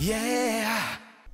Yeah.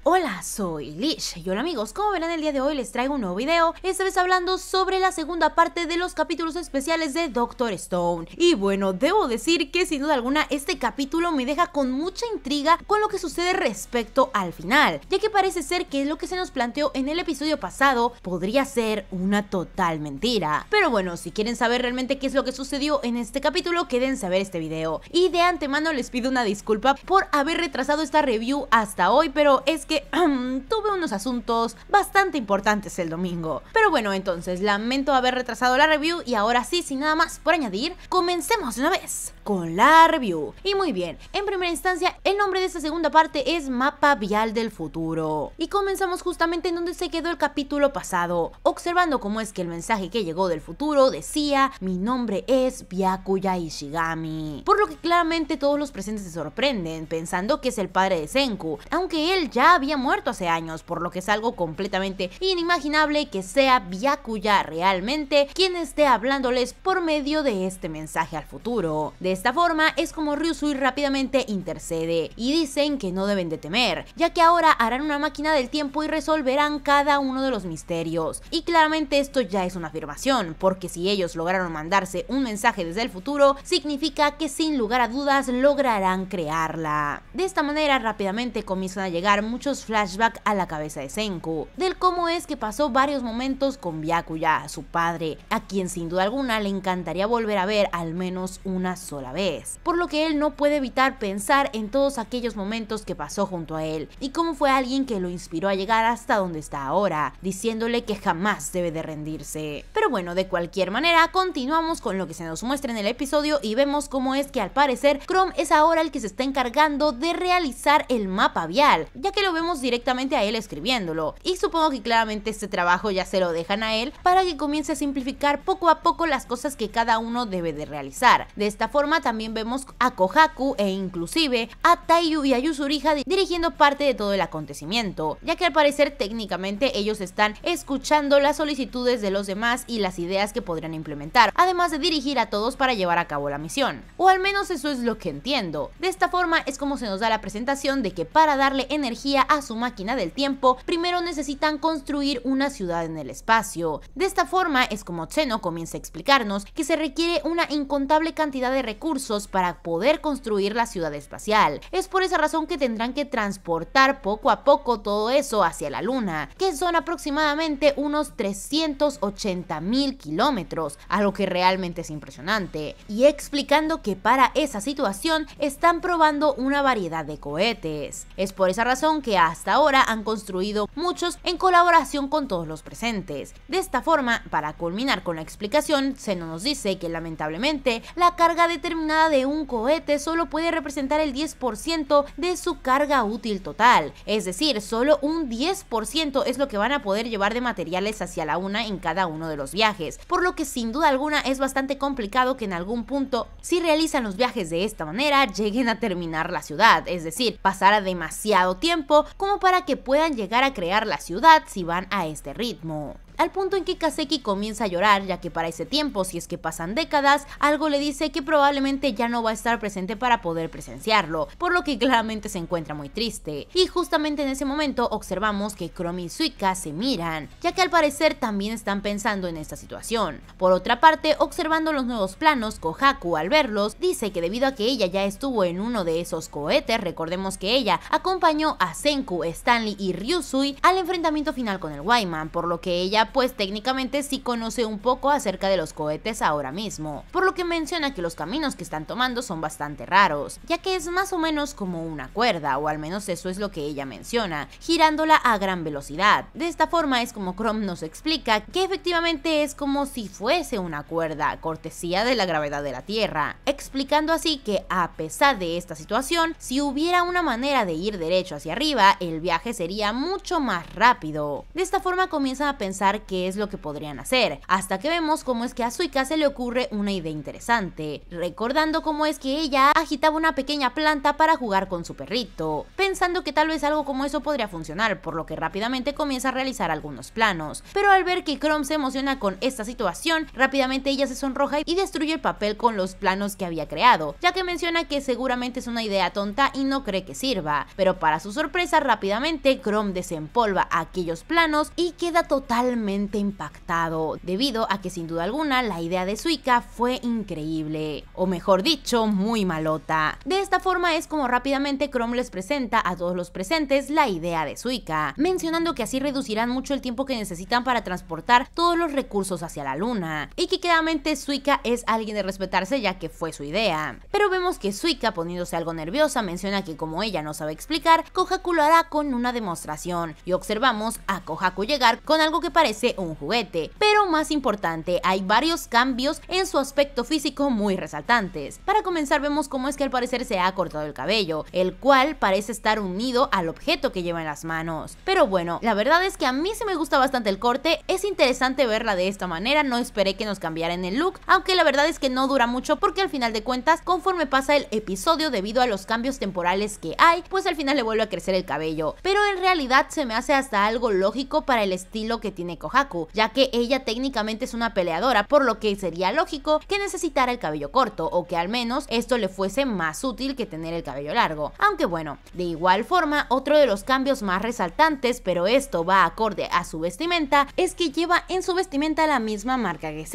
Hola, soy Lish y hola amigos, como verán el día de hoy les traigo un nuevo video, esta vez hablando sobre la segunda parte de los capítulos especiales de Doctor Stone. Y bueno, debo decir que sin duda alguna este capítulo me deja con mucha intriga con lo que sucede respecto al final, ya que parece ser que lo que se nos planteó en el episodio pasado podría ser una total mentira. Pero bueno, si quieren saber realmente qué es lo que sucedió en este capítulo, quédense a ver este video. Y de antemano les pido una disculpa por haber retrasado esta review hasta hoy, pero es que tuve unos asuntos bastante importantes el domingo. Pero bueno, entonces, lamento haber retrasado la review y ahora sí, sin nada más por añadir, comencemos una vez con la review. Y muy bien, en primera instancia, el nombre de esta segunda parte es Mapa Vial del Futuro. Y comenzamos justamente en donde se quedó el capítulo pasado, observando cómo es que el mensaje que llegó del futuro decía, mi nombre es Byakuya Ishigami. Por lo que claramente todos los presentes se sorprenden, pensando que es el padre de Senku, aunque él ya había muerto hace años, por lo que es algo completamente inimaginable que sea Byakuya realmente quien esté hablándoles por medio de este mensaje al futuro. De esta forma es como Ryusui rápidamente intercede y dicen que no deben de temer, ya que ahora harán una máquina del tiempo y resolverán cada uno de los misterios. Y claramente esto ya es una afirmación, porque si ellos lograron mandarse un mensaje desde el futuro, significa que sin lugar a dudas lograrán crearla. De esta manera rápidamente comienzan a llegar muchos flashback a la cabeza de Senku, del cómo es que pasó varios momentos con Byakuya, su padre, a quien sin duda alguna le encantaría volver a ver al menos una sola vez, por lo que él no puede evitar pensar en todos aquellos momentos que pasó junto a él y cómo fue alguien que lo inspiró a llegar hasta donde está ahora, diciéndole que jamás debe de rendirse. Pero bueno, de cualquier manera, continuamos con lo que se nos muestra en el episodio y vemos cómo es que al parecer Chrome es ahora el que se está encargando de realizar el mapa vial, ya que lo vemos directamente a él escribiéndolo. Y supongo que claramente este trabajo ya se lo dejan a él para que comience a simplificar poco a poco las cosas que cada uno debe de realizar. De esta forma también vemos a Kohaku e inclusive a Taiyu y a Yusurija dirigiendo parte de todo el acontecimiento, ya que al parecer técnicamente ellos están escuchando las solicitudes de los demás y las ideas que podrían implementar, además de dirigir a todos para llevar a cabo la misión. O al menos eso es lo que entiendo. De esta forma es como se nos da la presentación de que para darle energía a su máquina del tiempo, primero necesitan construir una ciudad en el espacio. De esta forma es como Cheno comienza a explicarnos que se requiere una incontable cantidad de recursos para poder construir la ciudad espacial. Es por esa razón que tendrán que transportar poco a poco todo eso hacia la Luna, que son aproximadamente unos 380 mil kilómetros, algo que realmente es impresionante, y explicando que para esa situación están probando una variedad de cohetes. Es por esa razón que hasta ahora han construido muchos en colaboración con todos los presentes. De esta forma, para culminar con la explicación, se nos dice que lamentablemente la carga determinada de un cohete solo puede representar el 10% de su carga útil total, es decir, solo un 10% es lo que van a poder llevar de materiales hacia la una en cada uno de los viajes, por lo que sin duda alguna es bastante complicado que en algún punto, si realizan los viajes de esta manera, lleguen a terminar la ciudad, es decir, pasara demasiado tiempo como para que puedan llegar a crear la ciudad si van a este ritmo al punto en que Kaseki comienza a llorar, ya que para ese tiempo, si es que pasan décadas, algo le dice que probablemente ya no va a estar presente para poder presenciarlo, por lo que claramente se encuentra muy triste. Y justamente en ese momento observamos que Chrome y Suika se miran, ya que al parecer también están pensando en esta situación. Por otra parte, observando los nuevos planos, Kohaku al verlos dice que debido a que ella ya estuvo en uno de esos cohetes, recordemos que ella acompañó a Senku, Stanley y Ryusui al enfrentamiento final con el Waiman, por lo que ella pues técnicamente sí conoce un poco acerca de los cohetes ahora mismo, por lo que menciona que los caminos que están tomando son bastante raros, ya que es más o menos como una cuerda, o al menos eso es lo que ella menciona, girándola a gran velocidad. De esta forma es como Chrome nos explica que efectivamente es como si fuese una cuerda, cortesía de la gravedad de la Tierra, explicando así que a pesar de esta situación, si hubiera una manera de ir derecho hacia arriba, el viaje sería mucho más rápido. De esta forma comienza a pensar qué es lo que podrían hacer, hasta que vemos cómo es que a Suika se le ocurre una idea interesante, recordando cómo es que ella agitaba una pequeña planta para jugar con su perrito, pensando que tal vez algo como eso podría funcionar, por lo que rápidamente comienza a realizar algunos planos. Pero al ver que Chrome se emociona con esta situación, rápidamente ella se sonroja y destruye el papel con los planos que había creado, ya que menciona que seguramente es una idea tonta y no cree que sirva, pero para su sorpresa rápidamente Chrome desempolva aquellos planos y queda totalmente impactado, debido a que sin duda alguna la idea de Suika fue increíble, o mejor dicho, muy malota. De esta forma es como rápidamente Chrome les presenta a todos los presentes la idea de Suika mencionando que así reducirán mucho el tiempo que necesitan para transportar todos los recursos hacia la luna, y que claramente Suika es alguien de respetarse ya que fue su idea. Pero vemos que Suika poniéndose algo nerviosa, menciona que como ella no sabe explicar, Kohaku lo hará con una demostración, y observamos a Kohaku llegar con algo que parece un juguete, pero más importante, hay varios cambios en su aspecto físico muy resaltantes. Para comenzar vemos cómo es que al parecer se ha cortado el cabello, el cual parece estar unido al objeto que lleva en las manos. Pero bueno, la verdad es que a mí se me gusta bastante el corte, es interesante verla de esta manera, no esperé que nos cambiaran el look, aunque la verdad es que no dura mucho porque al final de cuentas, conforme pasa el episodio debido a los cambios temporales que hay, pues al final le vuelve a crecer el cabello. Pero en realidad se me hace hasta algo lógico para el estilo que tiene Haku, ya que ella técnicamente es una peleadora, por lo que sería lógico que necesitara el cabello corto o que al menos esto le fuese más útil que tener el cabello largo. Aunque bueno, de igual forma, otro de los cambios más resaltantes, pero esto va acorde a su vestimenta, es que lleva en su vestimenta la misma marca que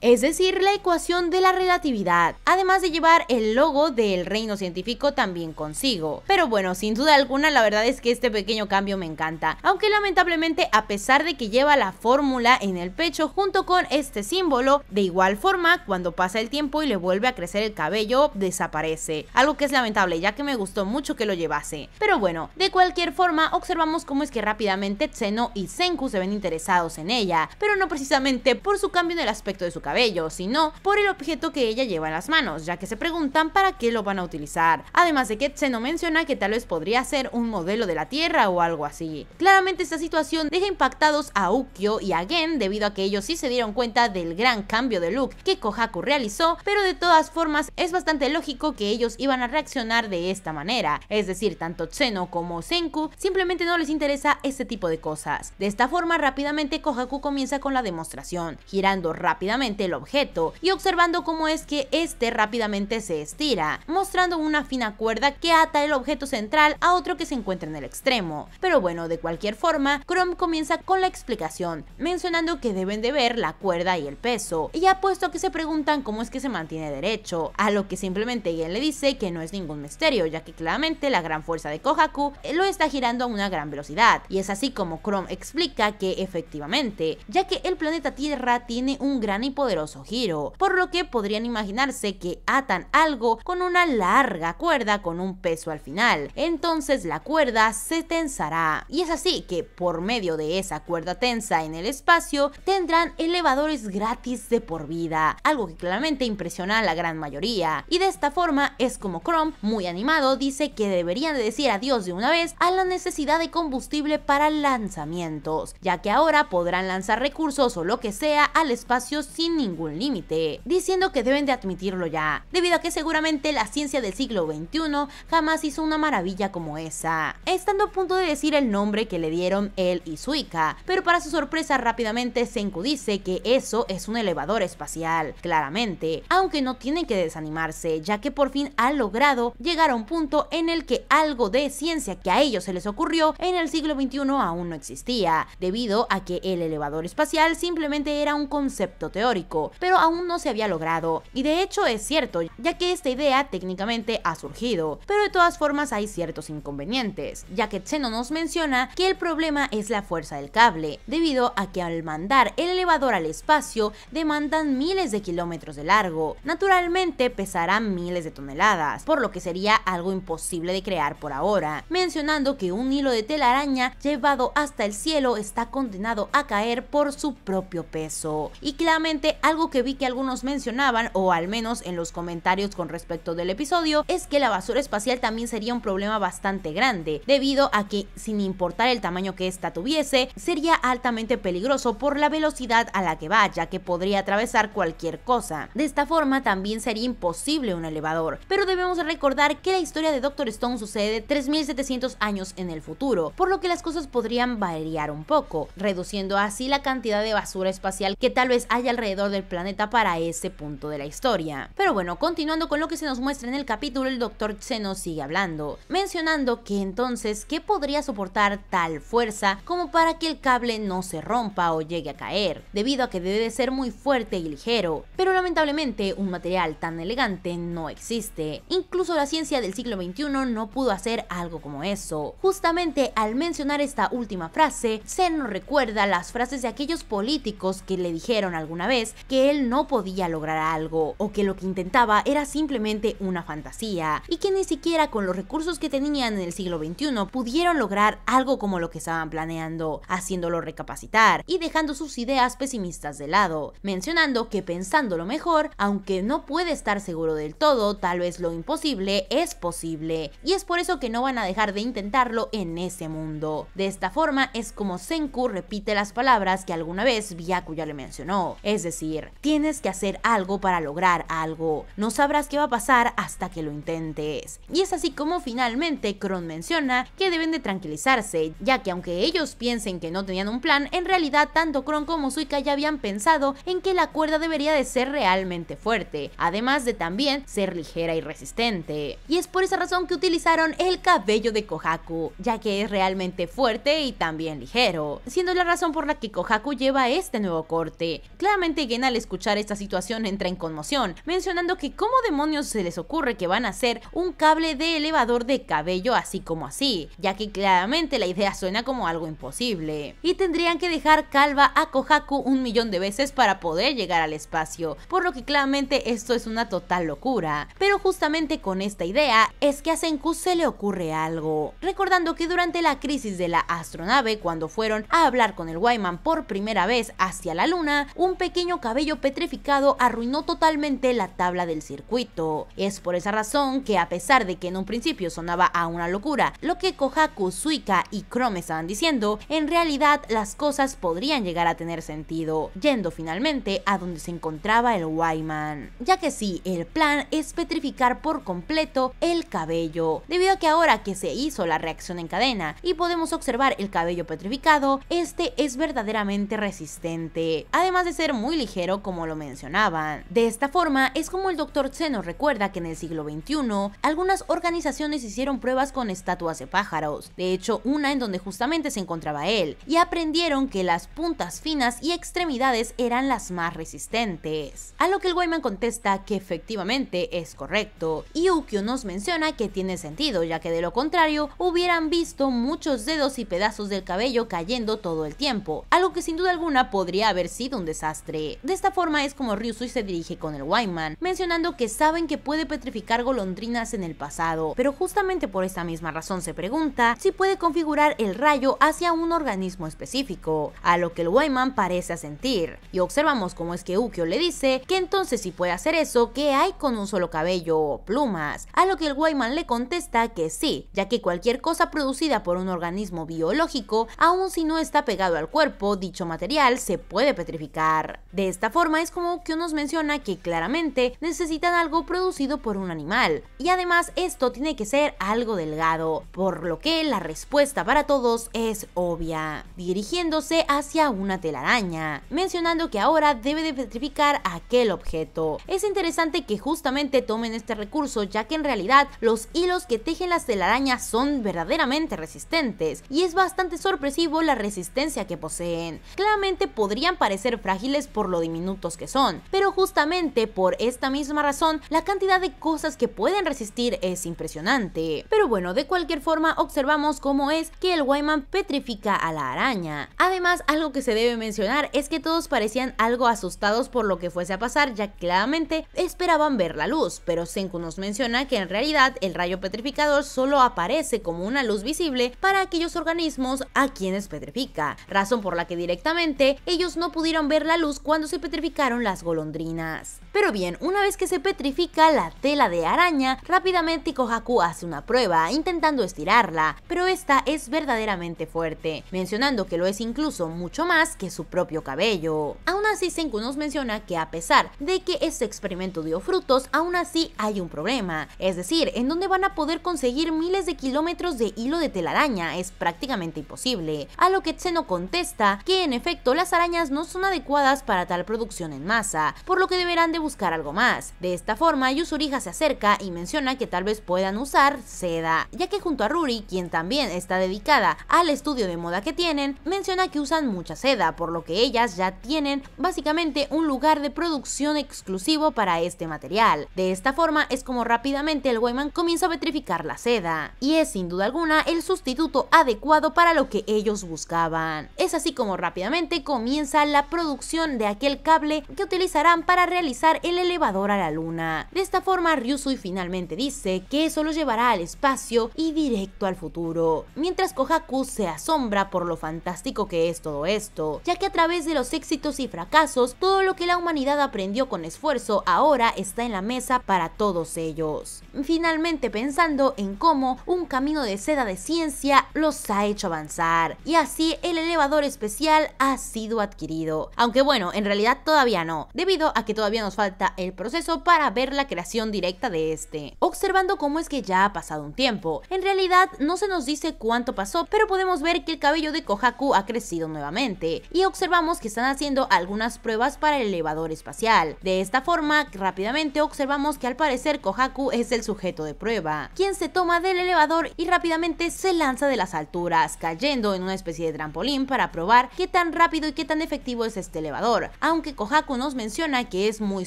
es decir, la ecuación de la relatividad, además de llevar el logo del reino científico también consigo. Pero bueno, sin duda alguna, la verdad es que este pequeño cambio me encanta, aunque lamentablemente a pesar de que lleva la fórmula en el pecho junto con este símbolo. De igual forma, cuando pasa el tiempo y le vuelve a crecer el cabello, desaparece. Algo que es lamentable, ya que me gustó mucho que lo llevase. Pero bueno, de cualquier forma, observamos cómo es que rápidamente Tseno y Senku se ven interesados en ella, pero no precisamente por su cambio en el aspecto de su cabello, sino por el objeto que ella lleva en las manos, ya que se preguntan para qué lo van a utilizar. Además de que Tseno menciona que tal vez podría ser un modelo de la Tierra o algo así. Claramente esta situación deja impactados a Ukyo y again debido a que ellos sí se dieron cuenta del gran cambio de look que Kohaku realizó, pero de todas formas es bastante lógico que ellos iban a reaccionar de esta manera, es decir, tanto Tseno como Senku simplemente no les interesa este tipo de cosas. De esta forma rápidamente Kohaku comienza con la demostración, girando rápidamente el objeto y observando cómo es que este rápidamente se estira, mostrando una fina cuerda que ata el objeto central a otro que se encuentra en el extremo. Pero bueno, de cualquier forma, Chrome comienza con la explicación mencionando que deben de ver la cuerda y el peso, y puesto que se preguntan cómo es que se mantiene derecho, a lo que simplemente él le dice que no es ningún misterio, ya que claramente la gran fuerza de Kohaku lo está girando a una gran velocidad, y es así como Chrome explica que efectivamente, ya que el planeta Tierra tiene un gran y poderoso giro, por lo que podrían imaginarse que atan algo con una larga cuerda con un peso al final, entonces la cuerda se tensará, y es así que por medio de esa cuerda tensa en el espacio tendrán elevadores gratis de por vida, algo que claramente impresiona a la gran mayoría. Y de esta forma es como Chrome, muy animado, dice que deberían de decir adiós de una vez a la necesidad de combustible para lanzamientos, ya que ahora podrán lanzar recursos o lo que sea al espacio sin ningún límite, diciendo que deben de admitirlo ya, debido a que seguramente la ciencia del siglo XXI jamás hizo una maravilla como esa, estando a punto de decir el nombre que le dieron él y Suika, pero para su sorpresa rápidamente Senku dice que eso es un elevador espacial, claramente, aunque no tienen que desanimarse, ya que por fin ha logrado llegar a un punto en el que algo de ciencia que a ellos se les ocurrió en el siglo XXI aún no existía, debido a que el elevador espacial simplemente era un concepto teórico, pero aún no se había logrado, y de hecho es cierto, ya que esta idea técnicamente ha surgido, pero de todas formas hay ciertos inconvenientes, ya que Xeno nos menciona que el problema es la fuerza del cable, debido a que al mandar el elevador al espacio demandan miles de kilómetros de largo. Naturalmente pesarán miles de toneladas, por lo que sería algo imposible de crear por ahora, mencionando que un hilo de telaraña llevado hasta el cielo está condenado a caer por su propio peso. Y claramente algo que vi que algunos mencionaban, o al menos en los comentarios con respecto del episodio, es que la basura espacial también sería un problema bastante grande, debido a que sin importar el tamaño que ésta tuviese, sería altamente peligroso por la velocidad a la que va, ya que podría atravesar cualquier cosa. De esta forma también sería imposible un elevador, pero debemos recordar que la historia de Doctor Stone sucede 3.700 años en el futuro, por lo que las cosas podrían variar un poco, reduciendo así la cantidad de basura espacial que tal vez haya alrededor del planeta para ese punto de la historia. Pero bueno, continuando con lo que se nos muestra en el capítulo, el Doctor Xeno sigue hablando, mencionando que entonces, ¿qué podría soportar tal fuerza como para que el cable no se rompa o llegue a caer, debido a que debe ser muy fuerte y ligero, pero lamentablemente un material tan elegante no existe. Incluso la ciencia del siglo XXI no pudo hacer algo como eso. Justamente al mencionar esta última frase, se nos recuerda las frases de aquellos políticos que le dijeron alguna vez que él no podía lograr algo, o que lo que intentaba era simplemente una fantasía, y que ni siquiera con los recursos que tenían en el siglo XXI pudieron lograr algo como lo que estaban planeando, haciéndolo recapacitar y dejando sus ideas pesimistas de lado, mencionando que lo mejor, aunque no puede estar seguro del todo, tal vez lo imposible es posible, y es por eso que no van a dejar de intentarlo en ese mundo. De esta forma es como Senku repite las palabras que alguna vez ya le mencionó, es decir, tienes que hacer algo para lograr algo, no sabrás qué va a pasar hasta que lo intentes. Y es así como finalmente Kron menciona que deben de tranquilizarse, ya que aunque ellos piensen que no tenían un plan, en realidad, tanto Kron como Suika ya habían pensado en que la cuerda debería de ser realmente fuerte, además de también ser ligera y resistente. Y es por esa razón que utilizaron el cabello de Kohaku, ya que es realmente fuerte y también ligero, siendo la razón por la que Kohaku lleva este nuevo corte. Claramente Gen al escuchar esta situación entra en conmoción, mencionando que cómo demonios se les ocurre que van a hacer un cable de elevador de cabello así como así, ya que claramente la idea suena como algo imposible. Y tendrían que dejar calva a Kohaku un millón de veces para poder llegar al espacio, por lo que claramente esto es una total locura. Pero justamente con esta idea es que a Senku se le ocurre algo, recordando que durante la crisis de la astronave cuando fueron a hablar con el Wyman por primera vez hacia la luna, un pequeño cabello petrificado arruinó totalmente la tabla del circuito. Es por esa razón que a pesar de que en un principio sonaba a una locura lo que Kohaku, Suika y Chrome estaban diciendo, en realidad las cosas podrían llegar a tener sentido, yendo finalmente a donde se encontraba el Wyman. Ya que sí, el plan es petrificar por completo el cabello, debido a que ahora que se hizo la reacción en cadena y podemos observar el cabello petrificado, este es verdaderamente resistente, además de ser muy ligero como lo mencionaban. De esta forma es como el Dr. Zeno nos recuerda que en el siglo XXI algunas organizaciones hicieron pruebas con estatuas de pájaros, de hecho una en donde justamente se encontraba él, y aprendieron que las puntas finas y extremidades eran las más resistentes. A lo que el Wayman contesta que efectivamente es correcto, y Ukyo nos menciona que tiene sentido, ya que de lo contrario hubieran visto muchos dedos y pedazos del cabello cayendo todo el tiempo, algo que sin duda alguna podría haber sido un desastre. De esta forma es como Ryusui se dirige con el Wayman, mencionando que saben que puede petrificar golondrinas en el pasado, pero justamente por esta misma razón se pregunta si puede configurar el rayo hacia un organismo específico a lo que el Wayman parece asentir, y observamos cómo es que Ukyo le dice que entonces si puede hacer eso, que hay con un solo cabello o plumas, a lo que el Wayman le contesta que sí, ya que cualquier cosa producida por un organismo biológico, aun si no está pegado al cuerpo, dicho material se puede petrificar. De esta forma es como Ukyo nos menciona que claramente necesitan algo producido por un animal, y además esto tiene que ser algo delgado, por lo que la respuesta para todos es obvia, dirigiendo hacia una telaraña, mencionando que ahora debe de petrificar aquel objeto. Es interesante que justamente tomen este recurso ya que en realidad los hilos que tejen las telarañas son verdaderamente resistentes y es bastante sorpresivo la resistencia que poseen. Claramente podrían parecer frágiles por lo diminutos que son, pero justamente por esta misma razón la cantidad de cosas que pueden resistir es impresionante. Pero bueno, de cualquier forma observamos cómo es que el Wyman petrifica a la araña. Además, algo que se debe mencionar es que todos parecían algo asustados por lo que fuese a pasar, ya que claramente esperaban ver la luz, pero Senku nos menciona que en realidad el rayo petrificador solo aparece como una luz visible para aquellos organismos a quienes petrifica, razón por la que directamente ellos no pudieron ver la luz cuando se petrificaron las golondrinas. Pero bien, una vez que se petrifica la tela de araña, rápidamente Kojaku hace una prueba, intentando estirarla, pero esta es verdaderamente fuerte, mencionando que lo es incluso mucho más que su propio cabello. Aún así, Senku nos menciona que a pesar de que este experimento dio frutos, aún así hay un problema, es decir, en donde van a poder conseguir miles de kilómetros de hilo de telaraña es prácticamente imposible, a lo que Tseno contesta que en efecto las arañas no son adecuadas para tal producción en masa, por lo que deberán de buscar algo más. De esta forma, Yuzuriha se acerca y menciona que tal vez puedan usar seda, ya que junto a Ruri, quien también está dedicada al estudio de moda que tienen, menciona que usan mucha seda, por lo que ellas ya tienen básicamente un lugar de producción exclusivo para este material. De esta forma es como rápidamente el Wayman comienza a vetrificar la seda, y es sin duda alguna el sustituto adecuado para lo que ellos buscaban. Es así como rápidamente comienza la producción de aquel cable que utilizarán para realizar el elevador a la luna. De esta forma, Ryusui finalmente dice que eso lo llevará al espacio y directo al futuro, mientras Kohaku se asombra por lo fantástico que es todo esto, ya que a través de los éxitos y fracasos, todo lo que la humanidad aprendió con esfuerzo ahora está en la mesa para todos ellos. Finalmente pensando en cómo un camino de seda de ciencia los ha hecho avanzar, y así el elevador especial ha sido adquirido. Aunque bueno, en realidad todavía no, debido a que todavía nos falta el proceso para ver la creación directa de este. Observando cómo es que ya ha pasado un tiempo. En realidad no se nos dice cuánto pasó, pero podemos ver que el cabello de Kohaku ha crecido nuevamente. Y observamos que están haciendo algunas pruebas para el elevador espacial. De esta forma, rápidamente observamos que al parecer Kohaku es el sujeto de prueba, quien se toma del elevador y rápidamente se lanza de las alturas, cayendo en una especie de trampolín para probar qué tan rápido y qué tan efectivo es este elevador, aunque Kohaku nos menciona que es muy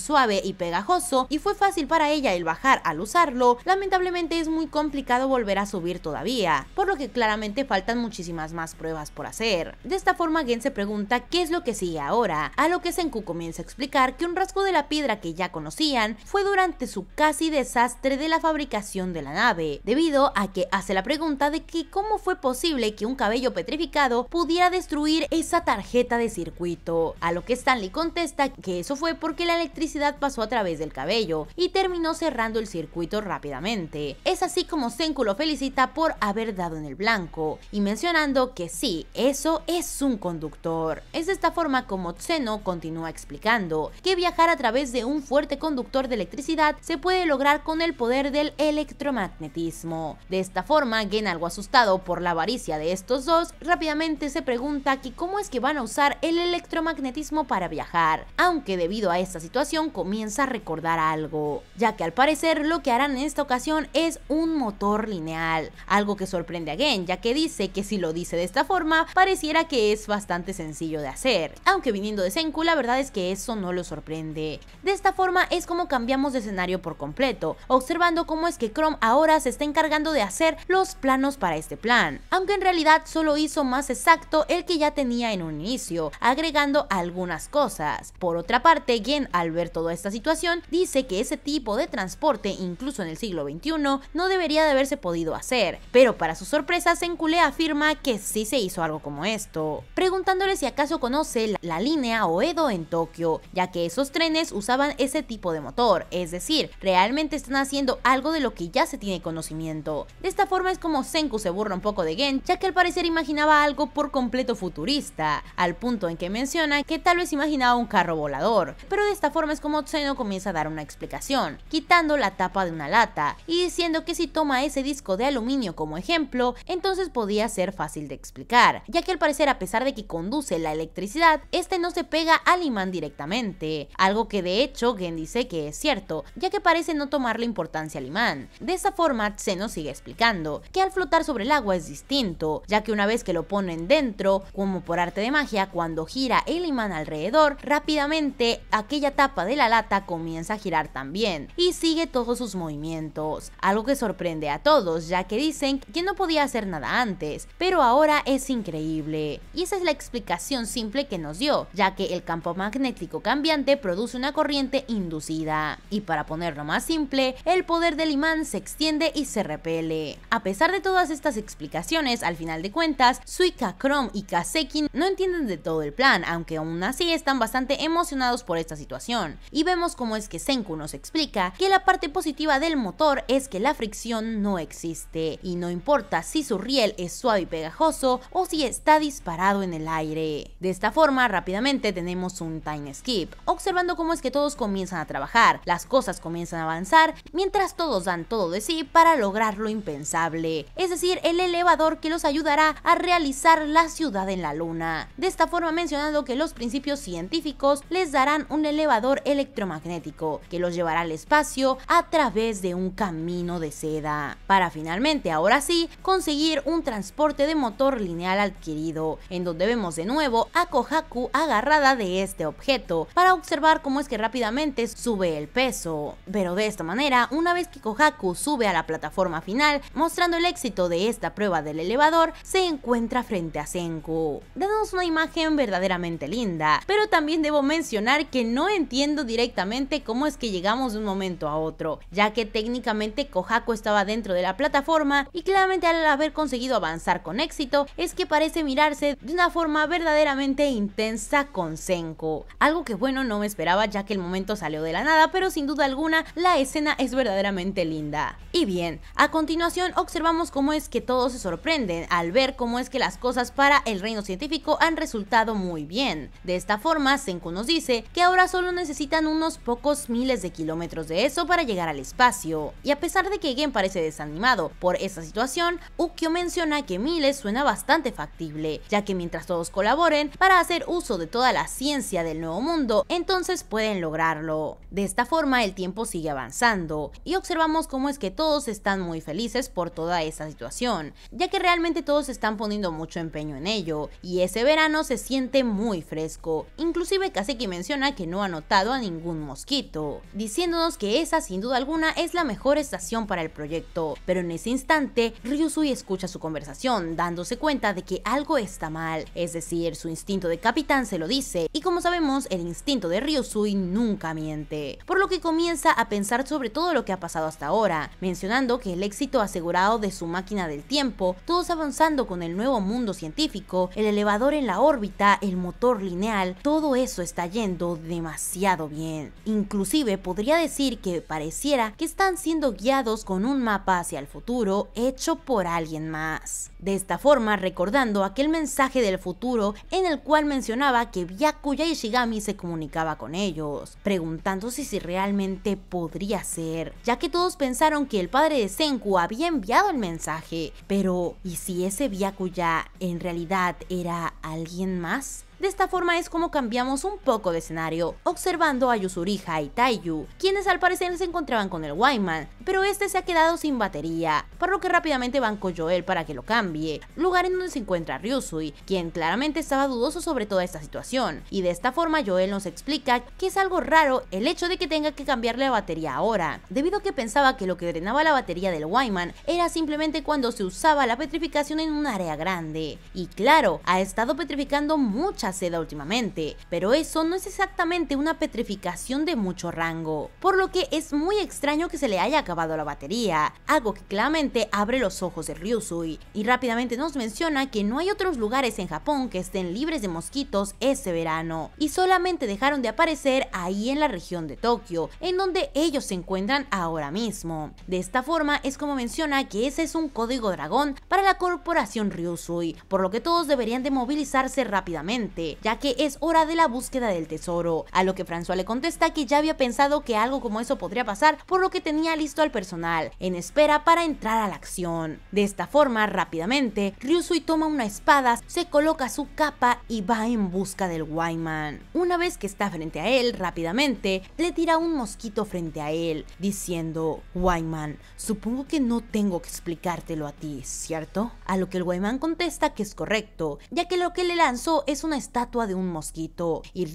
suave y pegajoso y fue fácil para ella el bajar al usarlo, lamentablemente es muy complicado volver a subir todavía, por lo que claramente faltan muchísimas más pruebas por hacer. De esta forma Gen se pregunta qué es lo que sigue ahora, a lo que Senku comienza a explicar que un rasgo de la piedra que ya conocían fue durante su casi desastre de la fabricación de la nave, debido a que hace la pregunta de que cómo fue posible que un cabello petrificado pudiera destruir esa tarjeta de circuito, a lo que Stanley contesta que eso fue porque la electricidad pasó a través del cabello y terminó cerrando el circuito rápidamente. Es así como Senku lo felicita por haber dado en el blanco y mencionando que sí, eso es un conductor. Es de esta forma como Tseno continúa explicando que viajar a través de un fuerte conductor de electricidad se puede lograr con el poder del electromagnetismo. De esta forma, Gen algo asustado por la avaricia de estos dos, rápidamente se pregunta que cómo es que van a usar el electromagnetismo para viajar, aunque debido a esta situación comienza a recordar algo, ya que al parecer lo que harán en esta ocasión es un motor lineal, algo que sorprende a Gen, ya que dice que si lo dice de esta forma, pareciera que es bastante sencillo de hacer, aunque viniendo de Senku la verdad es que eso no lo sorprende. De esta forma es como cambiamos de escenario por completo, observando cómo es que Chrome ahora se está encargando de hacer los planos para este plan, aunque en realidad solo hizo más exacto el que ya tenía en un inicio, agregando algunas cosas. Por otra parte, Gen al ver toda esta situación, dice que ese tipo de transporte, incluso en el siglo XXI, no debería de haberse podido hacer. Pero para su sorpresa, le afirma que sí se hizo algo como esto, preguntándole si acaso conoce la, línea Oedo en Tokio, ya que esos trenes usaban ese tipo de motor, es decir, realmente están haciendo algo de lo que ya se tiene conocimiento. De esta forma es como Senku se burla un poco de Gen, ya que al parecer imaginaba algo por completo futurista, al punto en que menciona que tal vez imaginaba un carro volador, pero de esta forma es como Tseno comienza a dar una explicación, quitando la tapa de una lata y diciendo que si toma ese disco de aluminio como ejemplo, entonces podía ser fácil de explicar, ya que al parecer a pesar de que conduce la electricidad, este no se pega al imán directamente, algo que de hecho Gen dice que es cierto, ya que parece no tomarle importancia al imán. De esa forma, Tseno sigue explicando que al flotar sobre el agua es distinto, ya que una vez que lo ponen dentro, como por arte de magia, cuando gira el imán alrededor, rápidamente aquella tapa de la lata comienza a girar también y sigue todos sus movimientos, algo que sorprende a todos ya que dicen que no podía hacer nada antes, pero ahora es increíble. Y esa es la explicación simple que nos dio, ya que el campo magnético cambiante produce una corriente inducida. Y para ponerlo más simple, el poder del imán se extiende y se repele. A pesar de todas estas explicaciones, al final de cuentas, Suika, Chrome y Kasekin no entienden de todo el plan, aunque aún así están bastante emocionados por esta situación. Y vemos cómo es que Senku nos explica que la parte positiva del motor es que la fricción no existe, y no importa si su riel es suave y pegajoso o si está disparado en el aire. De esta forma, rápidamente tenemos un time skip, observando cómo es que todos comienzan a trabajar, las cosas comienzan a avanzar, mientras todos dan todo de sí para lograr lo impensable, es decir, el elevador que los ayudará a realizar la ciudad en la luna. De esta forma mencionando que los principios científicos les darán un elevador electromagnético que los llevará al espacio a través de un camino de seda, para finalmente, ahora sí, conseguir un transporte de motor lineal adquirido, en donde vemos de nuevo a Kohaku agarrada de este objeto, para observar cómo es que rápidamente sube el peso. Pero de esta manera, una vez que Kohaku sube a la plataforma final, mostrando el éxito de esta prueba del elevador, se encuentra frente a Senku, dándonos una imagen verdaderamente linda, pero también debo mencionar que no entiendo directamente cómo es que llegamos de un momento a otro, ya que técnicamente Kohaku estaba dentro de la plataforma y claramente al haber conseguido avanzar con éxito es que parece mirarse de una forma verdaderamente intensa con Senko. Algo que bueno no me esperaba ya que el momento salió de la nada, pero sin duda alguna la escena es verdaderamente linda. Y bien, a continuación observamos cómo es que todos se sorprenden al ver cómo es que las cosas para el reino científico han resultado muy bien. De esta forma, Senko nos dice que ahora solo necesita necesitan unos pocos miles de kilómetros de eso para llegar al espacio, y a pesar de que Gen parece desanimado por esa situación, Ukyo menciona que miles suena bastante factible, ya que mientras todos colaboren para hacer uso de toda la ciencia del nuevo mundo, entonces pueden lograrlo. De esta forma el tiempo sigue avanzando, y observamos cómo es que todos están muy felices por toda esta situación, ya que realmente todos están poniendo mucho empeño en ello, y ese verano se siente muy fresco. Inclusive Kaseki menciona que no ha notado a ningún mosquito, diciéndonos que esa sin duda alguna es la mejor estación para el proyecto. Pero en ese instante, Ryusui escucha su conversación, dándose cuenta de que algo está mal, es decir, su instinto de capitán se lo dice, y como sabemos, el instinto de Ryusui nunca miente. Por lo que comienza a pensar sobre todo lo que ha pasado hasta ahora, mencionando que el éxito asegurado de su máquina del tiempo, todos avanzando con el nuevo mundo científico, el elevador en la órbita, el motor lineal, todo eso está yendo demasiado bien. Inclusive podría decir que pareciera que están siendo guiados con un mapa hacia el futuro hecho por alguien más. De esta forma, recordando aquel mensaje del futuro en el cual mencionaba que Byakuya Ishigami se comunicaba con ellos, preguntándose si realmente podría ser, ya que todos pensaron que el padre de Senku había enviado el mensaje, pero ¿y si ese Byakuya en realidad era alguien más? De esta forma es como cambiamos un poco de escenario, observando a Yuzuriha y Taiyu, quienes al parecer se encontraban con el Wyman, pero este se ha quedado sin batería, por lo que rápidamente van con Joel para que lo cambie, lugar en donde se encuentra Ryusui, quien claramente estaba dudoso sobre toda esta situación, y de esta forma Joel nos explica que es algo raro el hecho de que tenga que cambiarle la batería ahora, debido a que pensaba que lo que drenaba la batería del Wyman era simplemente cuando se usaba la petrificación en un área grande, y claro, ha estado petrificando muchas seda últimamente, pero eso no es exactamente una petrificación de mucho rango, por lo que es muy extraño que se le haya acabado la batería, algo que claramente abre los ojos de Ryusui, y rápidamente nos menciona que no hay otros lugares en Japón que estén libres de mosquitos ese verano, y solamente dejaron de aparecer ahí en la región de Tokio, en donde ellos se encuentran ahora mismo. De esta forma es como menciona que ese es un código dragón para la corporación Ryusui, por lo que todos deberían de movilizarse rápidamente ya que es hora de la búsqueda del tesoro, a lo que François le contesta que ya había pensado que algo como eso podría pasar, por lo que tenía listo al personal, en espera para entrar a la acción. De esta forma, rápidamente, Ryusui toma una espada, se coloca su capa y va en busca del Wyman. Una vez que está frente a él, rápidamente, le tira un mosquito frente a él, diciendo, Wyman, supongo que no tengo que explicártelo a ti, ¿cierto? A lo que el Wyman contesta que es correcto, ya que lo que le lanzó es una estatua de un mosquito. Y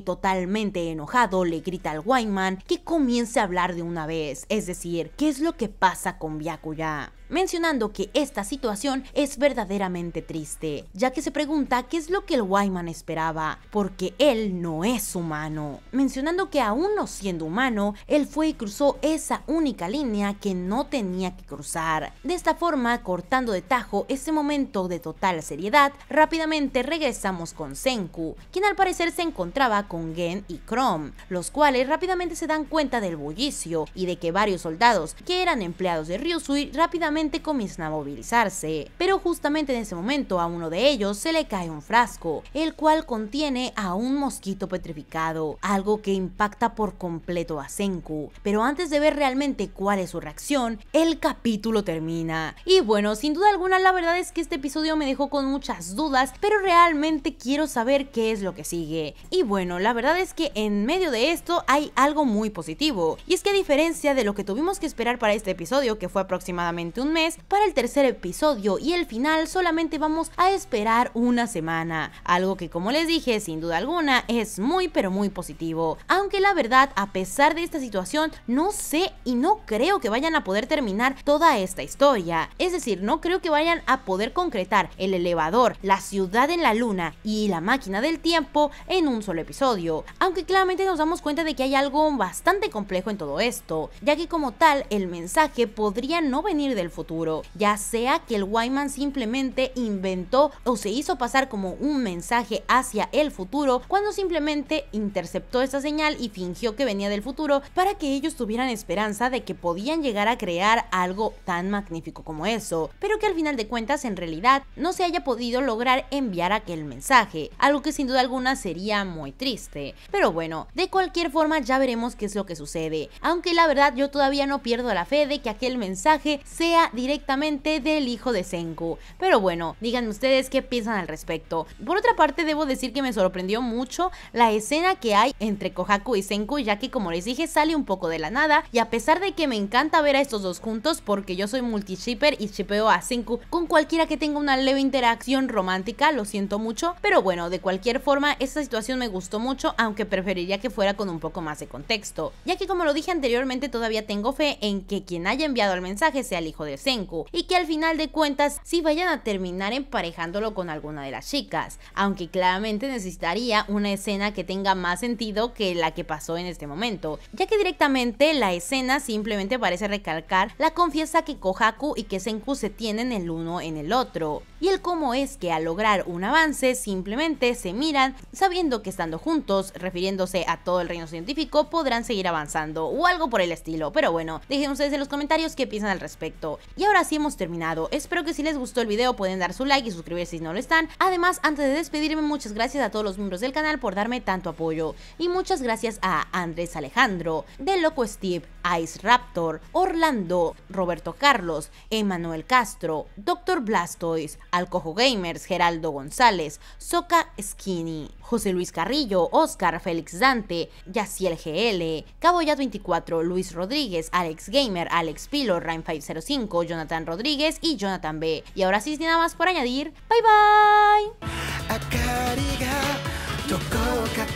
totalmente enojado, le grita al Wayman que comience a hablar de una vez, es decir, qué es lo que pasa con Byakuya mencionando que esta situación es verdaderamente triste, ya que se pregunta qué es lo que el Wyman esperaba, porque él no es humano, mencionando que aún no siendo humano, él fue y cruzó esa única línea que no tenía que cruzar. De esta forma, cortando de tajo ese momento de total seriedad, rápidamente regresamos con Senku, quien al parecer se encontraba con Gen y Chrome, los cuales rápidamente se dan cuenta del bullicio y de que varios soldados que eran empleados de Ryusui rápidamente comienza a movilizarse, pero justamente en ese momento a uno de ellos se le cae un frasco, el cual contiene a un mosquito petrificado, algo que impacta por completo a Senku, pero antes de ver realmente cuál es su reacción, el capítulo termina. Y bueno, sin duda alguna la verdad es que este episodio me dejó con muchas dudas, pero realmente quiero saber qué es lo que sigue. Y bueno, la verdad es que en medio de esto hay algo muy positivo, y es que a diferencia de lo que tuvimos que esperar para este episodio, que fue aproximadamente un mes para el tercer episodio y el final solamente vamos a esperar una semana, algo que como les dije sin duda alguna es muy pero muy positivo, aunque la verdad a pesar de esta situación no sé y no creo que vayan a poder terminar toda esta historia, es decir, no creo que vayan a poder concretar el elevador, la ciudad en la luna y la máquina del tiempo en un solo episodio, aunque claramente nos damos cuenta de que hay algo bastante complejo en todo esto, ya que como tal el mensaje podría no venir del futuro, futuro, ya sea que el Wyman simplemente inventó o se hizo pasar como un mensaje hacia el futuro cuando simplemente interceptó esa señal y fingió que venía del futuro para que ellos tuvieran esperanza de que podían llegar a crear algo tan magnífico como eso, pero que al final de cuentas en realidad no se haya podido lograr enviar aquel mensaje, algo que sin duda alguna sería muy triste. Pero bueno, de cualquier forma ya veremos qué es lo que sucede, aunque la verdad yo todavía no pierdo la fe de que aquel mensaje sea directamente del hijo de Senku. Pero bueno, díganme ustedes qué piensan al respecto. Por otra parte, debo decir que me sorprendió mucho la escena que hay entre Kohaku y Senku, ya que como les dije, sale un poco de la nada. Y a pesar de que me encanta ver a estos dos juntos, porque yo soy multi y shipeo a Senku con cualquiera que tenga una leve interacción romántica, lo siento mucho. Pero bueno, de cualquier forma, esta situación me gustó mucho, aunque preferiría que fuera con un poco más de contexto. Ya que como lo dije anteriormente, todavía tengo fe en que quien haya enviado el mensaje sea el hijo de de Senku y que al final de cuentas si vayan a terminar emparejándolo con alguna de las chicas, aunque claramente necesitaría una escena que tenga más sentido que la que pasó en este momento, ya que directamente la escena simplemente parece recalcar la confianza que Kohaku y que Senku se tienen el uno en el otro, y el cómo es que al lograr un avance simplemente se miran sabiendo que estando juntos, refiriéndose a todo el reino científico, podrán seguir avanzando o algo por el estilo, pero bueno, dejen ustedes en los comentarios qué piensan al respecto. Y ahora sí hemos terminado. Espero que si les gustó el video pueden dar su like y suscribirse si no lo están. Además, antes de despedirme, muchas gracias a todos los miembros del canal por darme tanto apoyo. Y muchas gracias a Andrés Alejandro, de Loco Steve, Ice Raptor, Orlando, Roberto Carlos, Emanuel Castro, Dr. Blastoise, Alcojo Gamers, Geraldo González, Soca Skinny, José Luis Carrillo, Oscar, Félix Dante, Yaciel GL, caboya 24, Luis Rodríguez, Alex Gamer, Alex Pilo, Ryan 505, Jonathan Rodríguez y Jonathan B. Y ahora sí, nada más por añadir, bye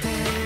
bye.